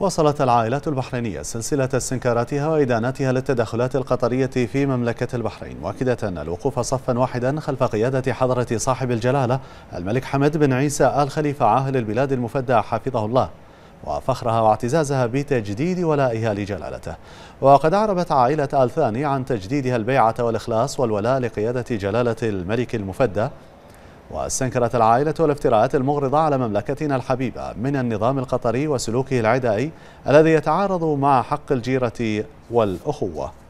وصلت العائلات البحرينية سلسلة استنكاراتها وإداناتها للتدخلات القطرية في مملكة البحرين مؤكدة الوقوف صفا واحدا خلف قيادة حضرة صاحب الجلالة الملك حمد بن عيسى آل خليفة عاهل البلاد المفدى حفظه الله وفخرها واعتزازها بتجديد ولائها لجلالته وقد أعربت عائلة آل ثاني عن تجديدها البيعة والإخلاص والولاء لقيادة جلالة الملك المفدى واستنكرت العائلة الافتراءات المغرضة على مملكتنا الحبيبة من النظام القطري وسلوكه العدائي الذي يتعارض مع حق الجيرة والأخوة